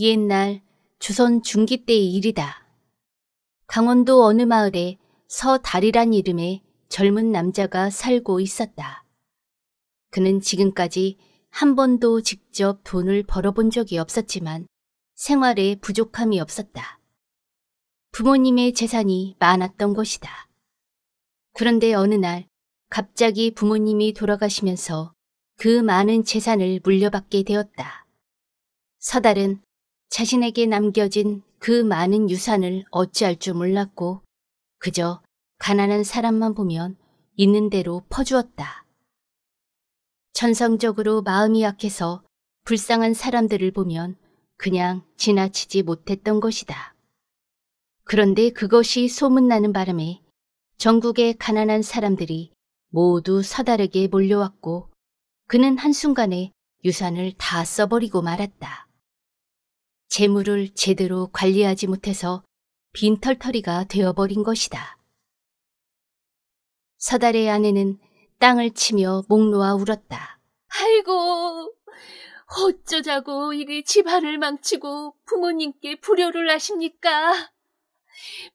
옛날 조선 중기 때의 일이다. 강원도 어느 마을에 서달이란 이름의 젊은 남자가 살고 있었다. 그는 지금까지 한 번도 직접 돈을 벌어본 적이 없었지만 생활에 부족함이 없었다. 부모님의 재산이 많았던 것이다. 그런데 어느 날 갑자기 부모님이 돌아가시면서 그 많은 재산을 물려받게 되었다. 서달은 자신에게 남겨진 그 많은 유산을 어찌할 줄 몰랐고 그저 가난한 사람만 보면 있는 대로 퍼주었다. 천성적으로 마음이 약해서 불쌍한 사람들을 보면 그냥 지나치지 못했던 것이다. 그런데 그것이 소문나는 바람에 전국의 가난한 사람들이 모두 서다르게 몰려왔고 그는 한순간에 유산을 다 써버리고 말았다. 재물을 제대로 관리하지 못해서 빈털터리가 되어버린 것이다. 서달의 아내는 땅을 치며 목 놓아 울었다. 아이고, 어쩌자고 이리 집안을 망치고 부모님께 불효를 하십니까?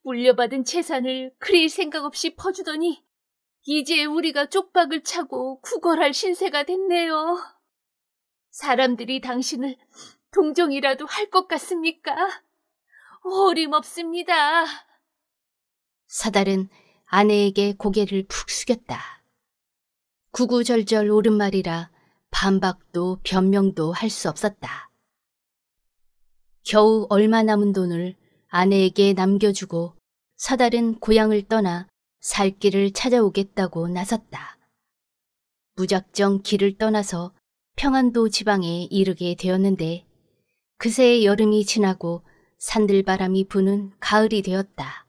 물려받은 재산을 그리 생각 없이 퍼주더니 이제 우리가 쪽박을 차고 구걸할 신세가 됐네요. 사람들이 당신을 동정이라도 할 것 같습니까? 어림없습니다. 사달은 아내에게 고개를 푹 숙였다. 구구절절 옳은 말이라 반박도 변명도 할 수 없었다. 겨우 얼마 남은 돈을 아내에게 남겨주고 사달은 고향을 떠나 살 길을 찾아오겠다고 나섰다. 무작정 길을 떠나서 평안도 지방에 이르게 되었는데 그새 여름이 지나고 산들바람이 부는 가을이 되었다.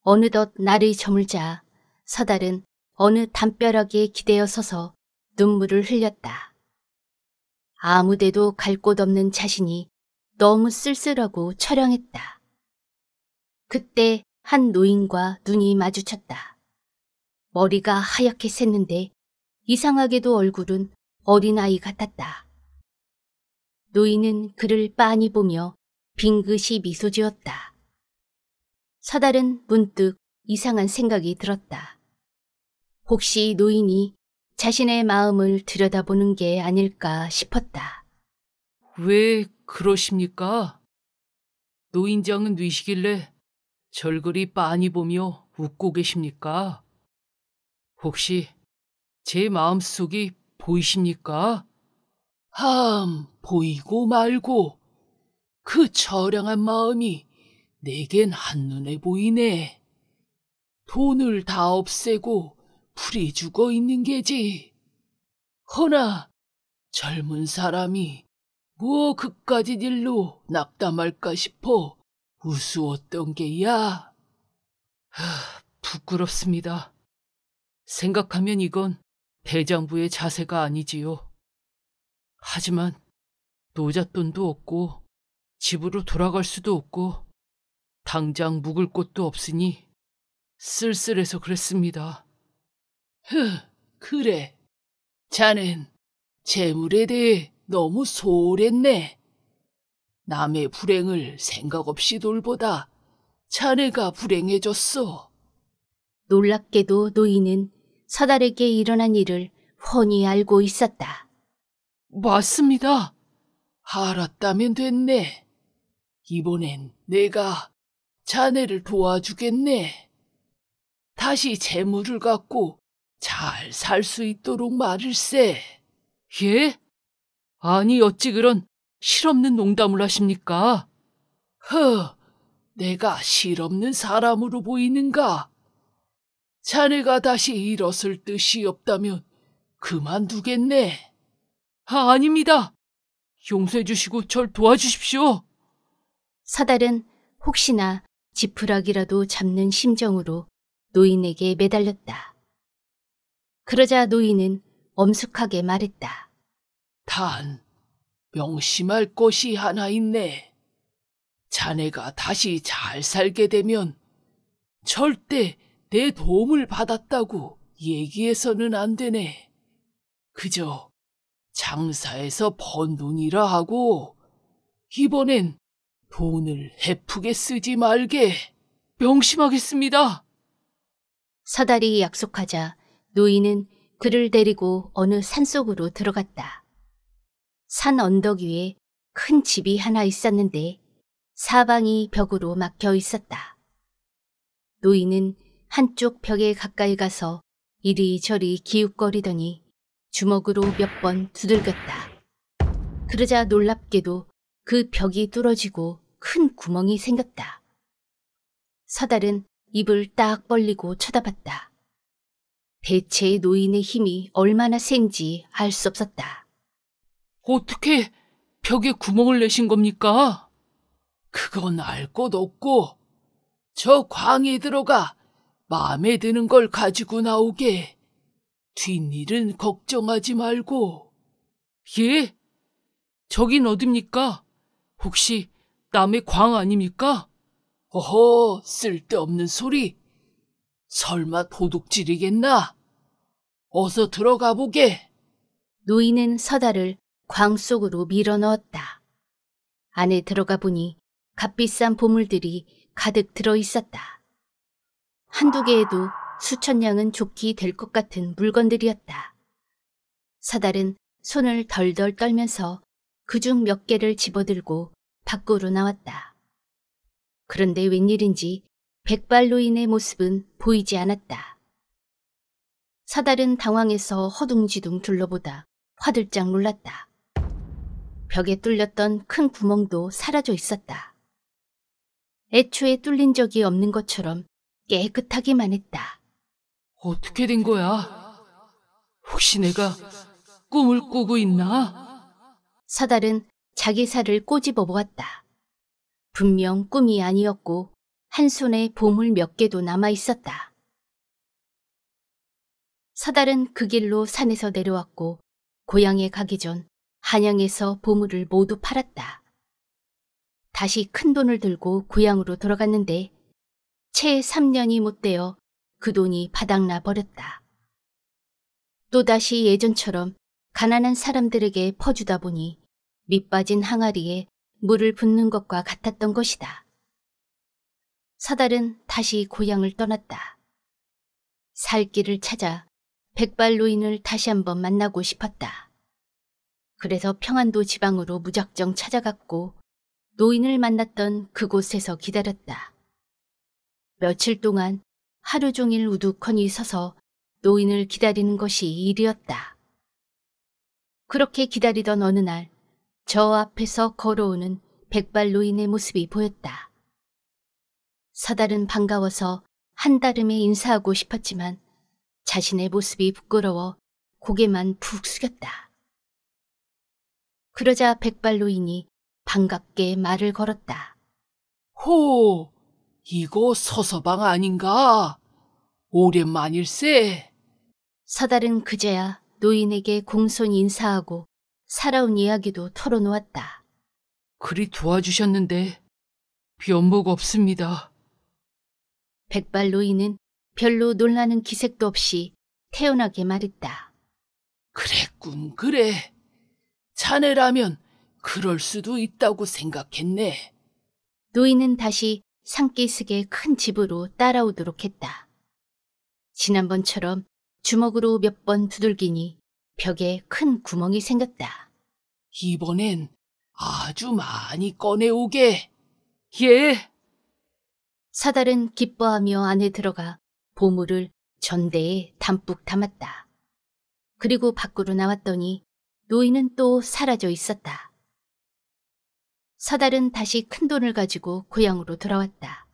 어느덧 날이 저물자 서달은 어느 담벼락에 기대어 서서 눈물을 흘렸다. 아무데도 갈 곳 없는 자신이 너무 쓸쓸하고 처량했다. 그때 한 노인과 눈이 마주쳤다. 머리가 하얗게 샜는데 이상하게도 얼굴은 어린아이 같았다. 노인은 그를 빤히 보며 빙긋이 미소 지었다. 서달은 문득 이상한 생각이 들었다. 혹시 노인이 자신의 마음을 들여다보는 게 아닐까 싶었다. 왜 그러십니까? 노인장은 위시길래 절그리 빤히 보며 웃고 계십니까? 혹시 제 마음속이 보이십니까? 함 보이고 말고 그 처량한 마음이 내겐 한눈에 보이네. 돈을 다 없애고 풀이 죽어 있는 게지. 허나 젊은 사람이 뭐 그까지 일로 낙담할까 싶어 우스웠던 게야. 하, 부끄럽습니다. 생각하면 이건 대장부의 자세가 아니지요. 하지만 노잣돈도 없고 집으로 돌아갈 수도 없고 당장 묵을 곳도 없으니 쓸쓸해서 그랬습니다. 흐, 그래. 자넨 재물에 대해 너무 소홀했네. 남의 불행을 생각 없이 돌보다 자네가 불행해졌어. 놀랍게도 노인은 사달에게 일어난 일을 훤히 알고 있었다. 맞습니다. 알았다면 됐네. 이번엔 내가 자네를 도와주겠네. 다시 재물을 갖고 잘 살 수 있도록 말을세. 예? 아니 어찌 그런 실없는 농담을 하십니까? 허, 내가 실없는 사람으로 보이는가? 자네가 다시 일었을 뜻이 없다면 그만두겠네. 아, 아닙니다. 용서해 주시고 절 도와주십시오. 사달은 혹시나 지푸라기라도 잡는 심정으로 노인에게 매달렸다. 그러자 노인은 엄숙하게 말했다. 단, 명심할 것이 하나 있네. 자네가 다시 잘 살게 되면 절대 내 도움을 받았다고 얘기해서는 안 되네. 그저 장사에서 번 돈이라 하고 이번엔 돈을 해프게 쓰지 말게 명심하겠습니다. 서다리 약속하자 노인은 그를 데리고 어느 산속으로 들어갔다. 산 언덕 위에 큰 집이 하나 있었는데 사방이 벽으로 막혀 있었다. 노인은 한쪽 벽에 가까이 가서 이리저리 기웃거리더니 주먹으로 몇 번 두들겼다. 그러자 놀랍게도 그 벽이 뚫어지고 큰 구멍이 생겼다. 서달은 입을 딱 벌리고 쳐다봤다. 대체 노인의 힘이 얼마나 센지 알 수 없었다. 어떻게 벽에 구멍을 내신 겁니까? 그건 알 것 없고 저 광에 들어가 마음에 드는 걸 가지고 나오게 뒷일은 걱정하지 말고. 예? 저긴 어딥니까? 혹시 남의 광 아닙니까? 어허, 쓸데없는 소리. 설마 도둑질이겠나? 어서 들어가 보게. 노인은 서다를 광 속으로 밀어 넣었다. 안에 들어가 보니 값비싼 보물들이 가득 들어 있었다. 한두 개에도 수천 양은 좋기 될 것 같은 물건들이었다. 사달은 손을 덜덜 떨면서 그중 몇 개를 집어들고 밖으로 나왔다. 그런데 웬일인지 백발로인의 모습은 보이지 않았다. 사달은 당황해서 허둥지둥 둘러보다 화들짝 놀랐다. 벽에 뚫렸던 큰 구멍도 사라져 있었다. 애초에 뚫린 적이 없는 것처럼 깨끗하기만 했다. 어떻게 된 거야? 혹시 내가 꿈을 꾸고 있나? 서달은 자기 살을 꼬집어 보았다. 분명 꿈이 아니었고 한 손에 보물 몇 개도 남아 있었다. 서달은그 길로 산에서 내려왔고 고향에 가기 전 한양에서 보물을 모두 팔았다. 다시 큰 돈을 들고 고향으로 돌아갔는데 채 3년이 못 되어 그 돈이 바닥나 버렸다. 또다시 예전처럼 가난한 사람들에게 퍼주다 보니 밑빠진 항아리에 물을 붓는 것과 같았던 것이다. 사달은 다시 고향을 떠났다. 살 길을 찾아 백발 노인을 다시 한번 만나고 싶었다. 그래서 평안도 지방으로 무작정 찾아갔고 노인을 만났던 그곳에서 기다렸다. 며칠 동안 하루 종일 우두커니 서서 노인을 기다리는 것이 일이었다. 그렇게 기다리던 어느 날 저 앞에서 걸어오는 백발 노인의 모습이 보였다. 서달은 반가워서 한달음에 인사하고 싶었지만 자신의 모습이 부끄러워 고개만 푹 숙였다. 그러자 백발 노인이 반갑게 말을 걸었다. 호! 이거 서서방 아닌가? 오랜만일세. 서달은 그제야 노인에게 공손 인사하고 살아온 이야기도 털어놓았다. 그리 도와주셨는데 변복 없습니다. 백발 노인은 별로 놀라는 기색도 없이 태연하게 말했다. 그랬군 그래. 자네라면 그럴 수도 있다고 생각했네. 노인은 다시 산기슭의 큰 집으로 따라오도록 했다. 지난번처럼 주먹으로 몇 번 두들기니 벽에 큰 구멍이 생겼다. 이번엔 아주 많이 꺼내오게. 예. 사달은 기뻐하며 안에 들어가 보물을 전대에 담뿍 담았다. 그리고 밖으로 나왔더니 노인은 또 사라져 있었다. 서달은 다시 큰 돈을 가지고 고향으로 돌아왔다.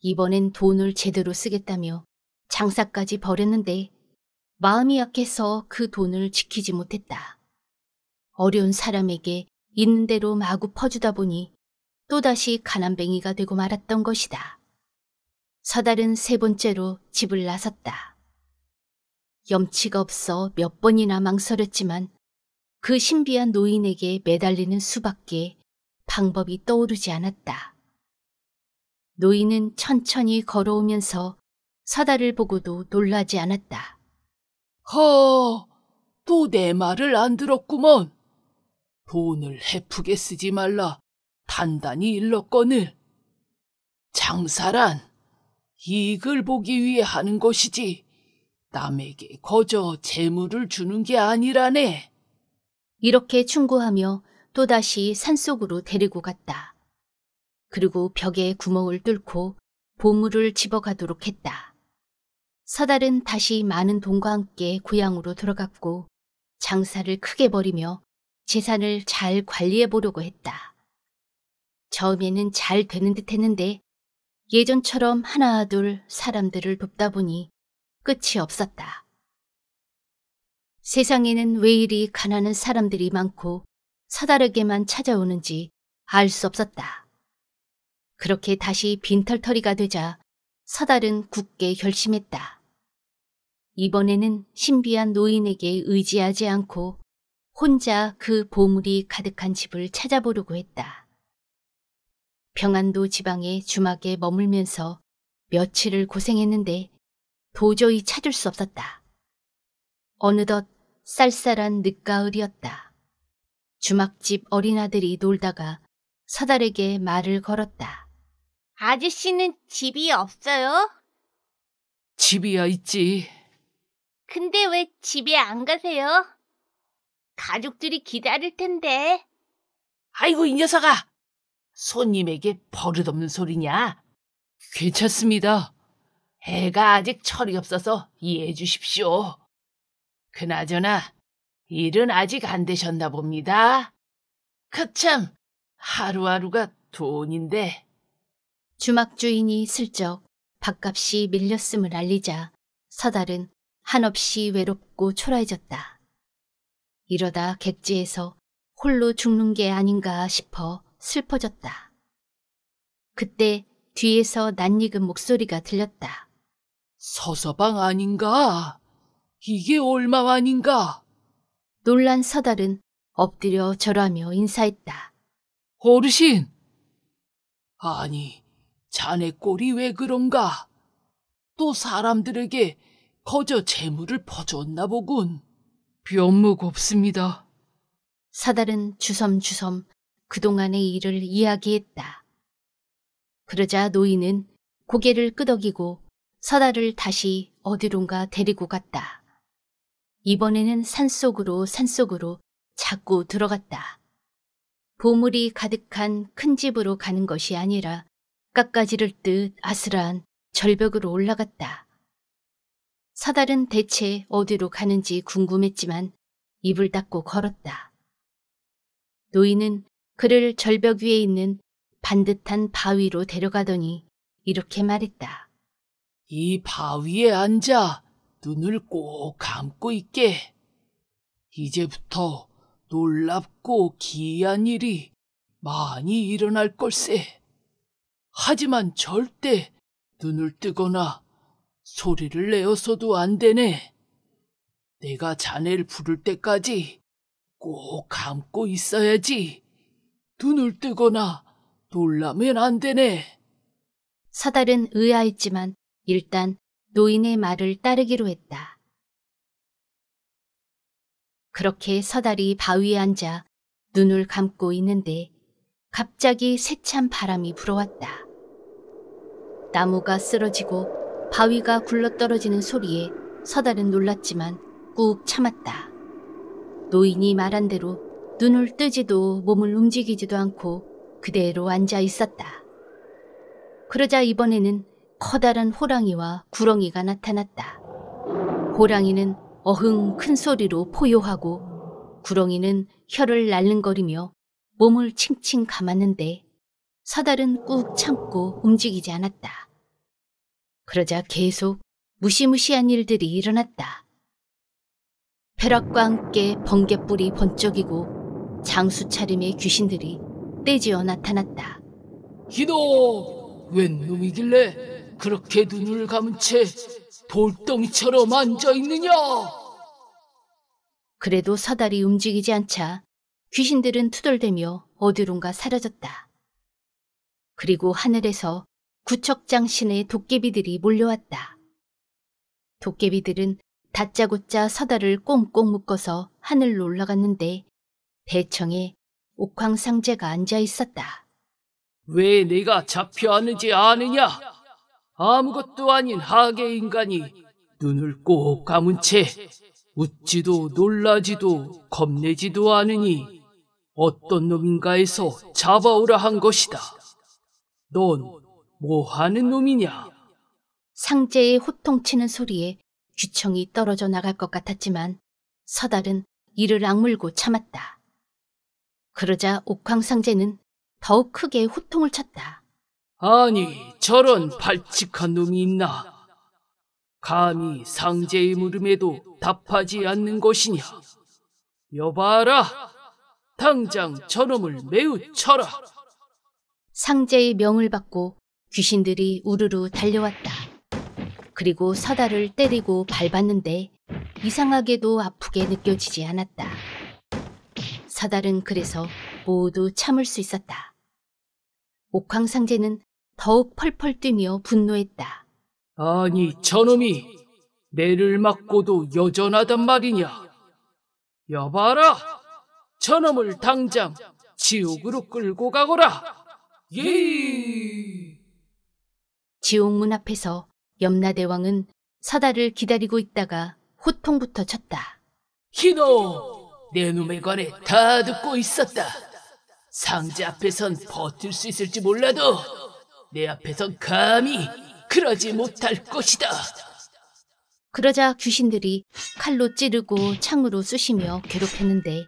이번엔 돈을 제대로 쓰겠다며 장사까지 벌였는데 마음이 약해서 그 돈을 지키지 못했다. 어려운 사람에게 있는 대로 마구 퍼주다 보니 또다시 가난뱅이가 되고 말았던 것이다. 서달은 세 번째로 집을 나섰다. 염치가 없어 몇 번이나 망설였지만 그 신비한 노인에게 매달리는 수밖에 방법이 떠오르지 않았다. 노인은 천천히 걸어오면서 사다를 보고도 놀라지 않았다. 허, 또 내 말을 안 들었구먼. 돈을 해프게 쓰지 말라. 단단히 일렀거늘. 장사란 이익을 보기 위해 하는 것이지 남에게 거저 재물을 주는 게 아니라네. 이렇게 충고하며 또다시 산속으로 데리고 갔다. 그리고 벽에 구멍을 뚫고 보물을 집어가도록 했다. 서달은 다시 많은 돈과 함께 고향으로 돌아갔고 장사를 크게 벌이며 재산을 잘 관리해 보려고 했다. 처음에는 잘 되는 듯 했는데 예전처럼 하나둘 사람들을 돕다 보니 끝이 없었다. 세상에는 왜 이리 가난한 사람들이 많고 사다르게만 찾아오는지 알 수 없었다. 그렇게 다시 빈털터리가 되자 사달은 굳게 결심했다. 이번에는 신비한 노인에게 의지하지 않고 혼자 그 보물이 가득한 집을 찾아보려고 했다. 평안도 지방의 주막에 머물면서 며칠을 고생했는데 도저히 찾을 수 없었다. 어느덧 쌀쌀한 늦가을이었다. 주막집 어린아들이 놀다가 사달에게 말을 걸었다. 아저씨는 집이 없어요? 집이야 있지. 근데 왜 집에 안 가세요? 가족들이 기다릴 텐데. 아이고 이 녀석아. 손님에게 버릇없는 소리냐? 괜찮습니다. 애가 아직 철이 없어서 이해해 주십시오. 그나저나 일은 아직 안 되셨나 봅니다. 그참 하루하루가 돈인데. 주막 주인이 슬쩍 밥값이 밀렸음을 알리자 서달은 한없이 외롭고 초라해졌다. 이러다 객지에서 홀로 죽는 게 아닌가 싶어 슬퍼졌다. 그때 뒤에서 낯익은 목소리가 들렸다. 서서방 아닌가? 이게 얼마 만인가? 놀란 서달은 엎드려 절하며 인사했다. 어르신! 아니, 자네 꼴이 왜 그런가? 또 사람들에게 거저 재물을 퍼줬나 보군. 변목없습니다 사달은 주섬주섬 그동안의 일을 이야기했다. 그러자 노인은 고개를 끄덕이고 사달을 다시 어디론가 데리고 갔다. 이번에는 산속으로 산속으로 자꾸 들어갔다. 보물이 가득한 큰 집으로 가는 것이 아니라 깎아지를 듯 아슬한 절벽으로 올라갔다. 사달은 대체 어디로 가는지 궁금했지만 입을 닫고 걸었다. 노인은 그를 절벽 위에 있는 반듯한 바위로 데려가더니 이렇게 말했다. 이 바위에 앉아 눈을 꼭 감고 있게. 이제부터 놀랍고 기이한 일이 많이 일어날 걸세. 하지만 절대 눈을 뜨거나 소리를 내어서도 안 되네. 내가 자네를 부를 때까지 꼭 감고 있어야지. 눈을 뜨거나 놀라면 안 되네. 사달은 의아했지만 일단 노인의 말을 따르기로 했다. 그렇게 서달이 바위에 앉아 눈을 감고 있는데 갑자기 새찬 바람이 불어왔다. 나무가 쓰러지고 바위가 굴러떨어지는 소리에 서달은 놀랐지만 꾹 참았다. 노인이 말한 대로 눈을 뜨지도 몸을 움직이지도 않고 그대로 앉아 있었다. 그러자 이번에는 커다란 호랑이와 구렁이가 나타났다. 호랑이는 어흥 큰 소리로 포효하고 구렁이는 혀를 날른거리며 몸을 칭칭 감았는데 서달은 꾹 참고 움직이지 않았다. 그러자 계속 무시무시한 일들이 일어났다. 벼락과 함께 번개불이 번쩍이고 장수 차림의 귀신들이 떼지어 나타났다. 기도! 웬 놈이길래 그렇게 눈을 감은 채 돌덩이처럼 앉아 있느냐? 그래도 서달이 움직이지 않자 귀신들은 투덜대며 어디론가 사라졌다. 그리고 하늘에서 구척장 신의 도깨비들이 몰려왔다. 도깨비들은 다짜고짜 서달을 꽁꽁 묶어서 하늘로 올라갔는데 대청에 옥황상제가 앉아 있었다. 왜내가 잡혀왔는지 아느냐? 아무것도 아닌 하계 인간이 눈을 꼭 감은 채 웃지도 놀라지도 겁내지도 않으니 어떤 놈인가 에서 잡아오라 한 것이다. 넌 뭐 하는 놈이냐? 상제의 호통치는 소리에 귀청이 떨어져 나갈 것 같았지만 서달은 이를 악물고 참았다. 그러자 옥황상제는 더욱 크게 호통을 쳤다. 아니, 저런 발칙한 놈이 있나? 감히 상제의 물음에도 답하지 않는 것이냐? 여봐라! 당장 저놈을 매우 쳐라! 상제의 명을 받고 귀신들이 우르르 달려왔다. 그리고 서다를 때리고 밟았는데 이상하게도 아프게 느껴지지 않았다. 서다른 그래서 모두 참을 수 있었다. 옥황상제는 더욱 펄펄 뛰며 분노했다. 아니, 저놈이 매를 맞고도 여전하단 말이냐? 여봐라! 저놈을 당장 지옥으로 끌고 가거라! 예! 지옥문 앞에서 염라대왕은 사다를 기다리고 있다가 호통부터 쳤다. 희노! 내 놈에 관에다 듣고 있었다. 상자 앞에선 버틸 수 있을지 몰라도 내앞에서 감히 그러지 못할 것이다. 그러자 귀신들이 칼로 찌르고 창으로 쑤시며 괴롭혔는데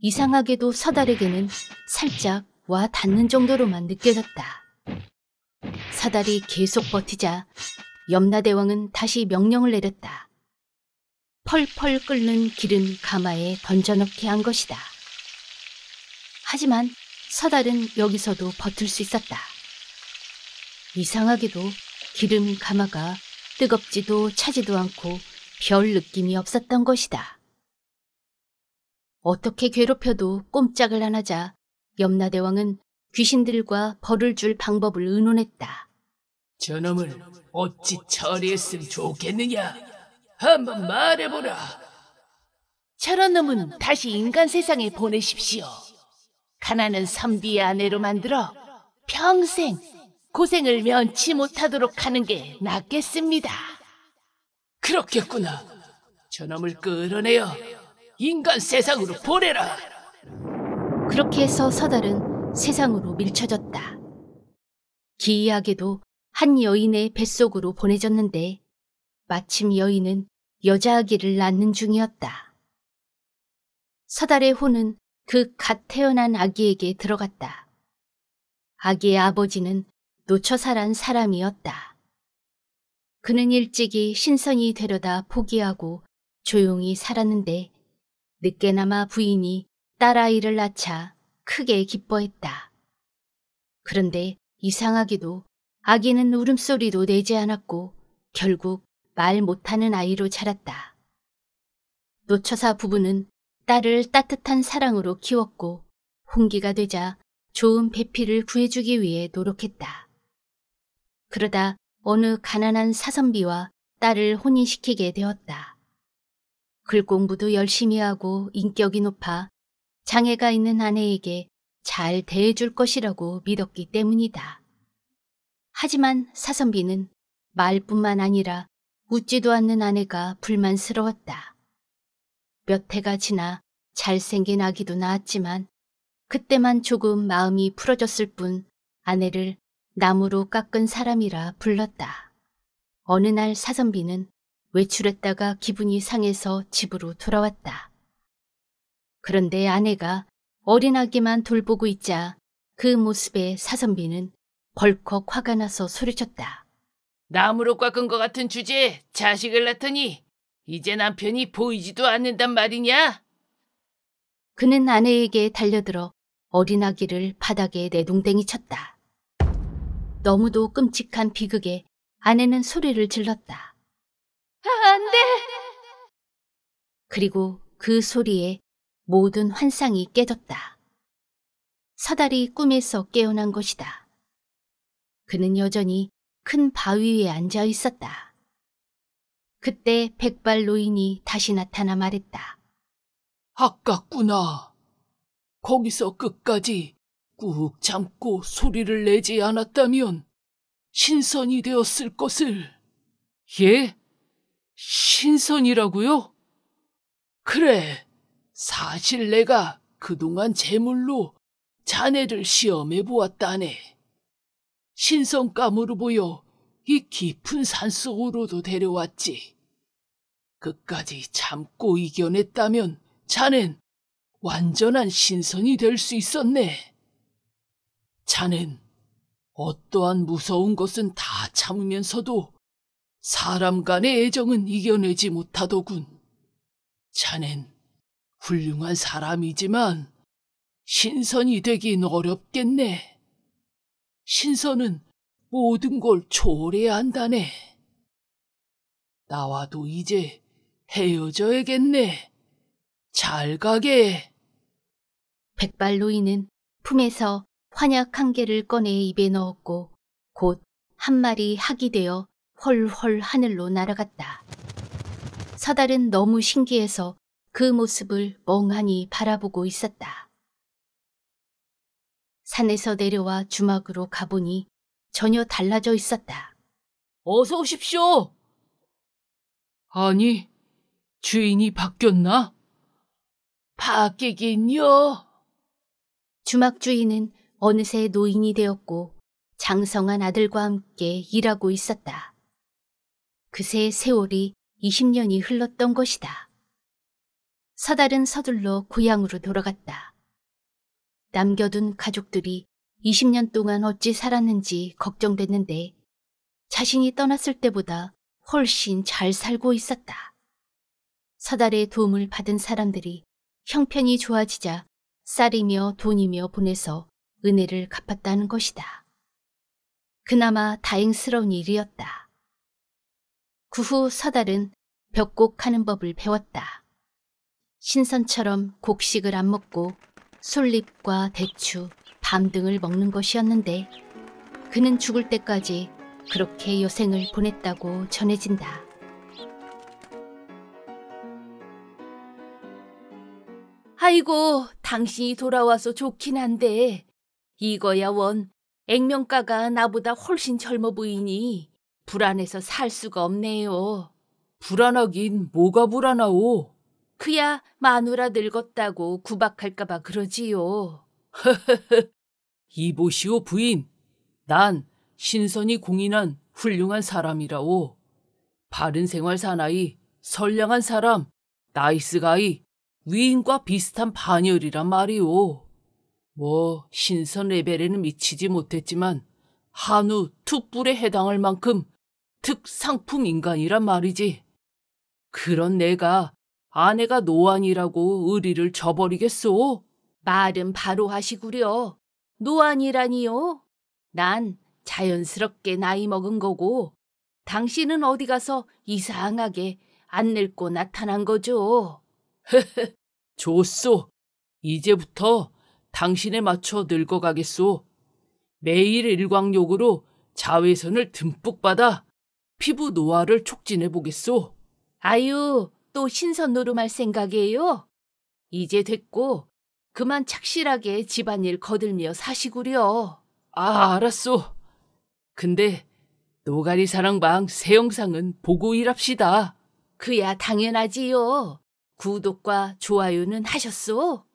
이상하게도 서달에게는 살짝 와 닿는 정도로만 느껴졌다. 서달이 계속 버티자 염라대왕은 다시 명령을 내렸다. 펄펄 끓는 기름 가마에 던져넣게 한 것이다. 하지만 서달은 여기서도 버틸 수 있었다. 이상하게도 기름 가마가 뜨겁지도 차지도 않고 별 느낌이 없었던 것이다. 어떻게 괴롭혀도 꼼짝을 안 하자 염라대왕은 귀신들과 벌을 줄 방법을 의논했다. 저놈을 어찌 처리했으면 좋겠느냐? 한번 말해보라. 저런 놈은 다시 인간 세상에 보내십시오. 가나는 선비의 아내로 만들어 평생 고생을 면치 못하도록 하는 게 낫겠습니다. 그렇겠구나. 저놈을 끌어내어 인간 세상으로 보내라. 그렇게 해서 서달은 세상으로 밀쳐졌다. 기이하게도 한 여인의 뱃속으로 보내졌는데 마침 여인은 여자 아기를 낳는 중이었다. 서달의 혼은 그 갓 태어난 아기에게 들어갔다. 아기의 아버지는 놓쳐 살한 사람이었다. 그는 일찍이 신선이 되려다 포기하고 조용히 살았는데 늦게나마 부인이 딸아이를 낳자 크게 기뻐했다. 그런데 이상하기도 아기는 울음소리도 내지 않았고 결국 말 못하는 아이로 자랐다. 노처사 부부는 딸을 따뜻한 사랑으로 키웠고 홍기가 되자 좋은 배피를 구해주기 위해 노력했다. 그러다 어느 가난한 사선비와 딸을 혼인시키게 되었다. 글공부도 열심히 하고 인격이 높아 장애가 있는 아내에게 잘 대해줄 것이라고 믿었기 때문이다. 하지만 사선비는 말뿐만 아니라 웃지도 않는 아내가 불만스러웠다. 몇 해가 지나 잘생긴 아기도 낳았지만 그때만 조금 마음이 풀어졌을 뿐 아내를 나무로 깎은 사람이라 불렀다. 어느 날 사선비는 외출했다가 기분이 상해서 집으로 돌아왔다. 그런데 아내가 어린아기만 돌보고 있자 그 모습에 사선비는 벌컥 화가 나서 소리쳤다. 나무로 깎은 것 같은 주제에 자식을 낳더니 이제 남편이 보이지도 않는단 말이냐? 그는 아내에게 달려들어 어린아기를 바닥에 내동댕이 쳤다. 너무도 끔찍한 비극에 아내는 소리를 질렀다. 안 돼! 그리고 그 소리에 모든 환상이 깨졌다. 서달이 꿈에서 깨어난 것이다. 그는 여전히 큰 바위 위에 앉아 있었다. 그때 백발 노인이 다시 나타나 말했다. 아깝구나. 거기서 끝까지 꾹 참고 소리를 내지 않았다면 신선이 되었을 것을. 예? 신선이라고요? 그래. 사실 내가 그동안 제물로 자네를 시험해 보았다네. 신성감으로 보여 이 깊은 산속으로도 데려왔지. 끝까지 참고 이겨냈다면 자넨 완전한 신선이 될 수 있었네. 자넨 어떠한 무서운 것은 다 참으면서도 사람 간의 애정은 이겨내지 못하더군. 자넨 훌륭한 사람이지만 신선이 되긴 어렵겠네. 신선은 모든 걸 초월해야 한다네. 나와도 이제 헤어져야겠네. 잘 가게. 백발로이는 품에서 환약 한 개를 꺼내 입에 넣었고 곧 한 마리 학이 되어 헐헐 하늘로 날아갔다. 사달은 너무 신기해서 그 모습을 멍하니 바라보고 있었다. 산에서 내려와 주막으로 가보니 전혀 달라져 있었다. 어서 오십시오! 아니, 주인이 바뀌었나? 바뀌긴요. 주막 주인은 어느새 노인이 되었고 장성한 아들과 함께 일하고 있었다. 그새 세월이 20년이 흘렀던 것이다. 서달은 서둘러 고향으로 돌아갔다. 남겨둔 가족들이 20년 동안 어찌 살았는지 걱정됐는데 자신이 떠났을 때보다 훨씬 잘 살고 있었다. 서달의 도움을 받은 사람들이 형편이 좋아지자 쌀이며 돈이며 보내서 은혜를 갚았다는 것이다. 그나마 다행스러운 일이었다. 그 후 서달은 벽곡하는 법을 배웠다. 신선처럼 곡식을 안 먹고 솔잎과 대추, 밤 등을 먹는 것이었는데 그는 죽을 때까지 그렇게 여생을 보냈다고 전해진다. 아이고, 당신이 돌아와서 좋긴 한데 이거야 원 액면가가 나보다 훨씬 젊어 보이니 불안해서 살 수가 없네요. 불안하긴 뭐가 불안하오? 그야 마누라 늙었다고 구박할까봐 그러지요. 허허허 이보시오 부인, 난 신선이 공인한 훌륭한 사람이라오. 바른 생활 사나이, 선량한 사람, 나이스 가이, 위인과 비슷한 반열이란 말이오. 뭐 신선 레벨에는 미치지 못했지만 한우 투뿔에 해당할 만큼 특상품 인간이란 말이지. 그런 내가 아내가 노안이라고 의리를 저버리겠소? 말은 바로 하시구려. 노안이라니요? 난 자연스럽게 나이 먹은 거고 당신은 어디 가서 이상하게 안 늙고 나타난 거죠. 헤헤, 좋소. 이제부터 당신에 맞춰 늙어가겠소. 매일 일광욕으로 자외선을 듬뿍 받아 피부 노화를 촉진해 보겠소. 아유, 또 신선 노름할 생각이에요? 이제 됐고 그만 착실하게 집안일 거들며 사시구려. 아, 알았소. 근데 노가리 사랑방 새 영상은 보고 일합시다. 그야 당연하지요. 구독과 좋아요는 하셨소?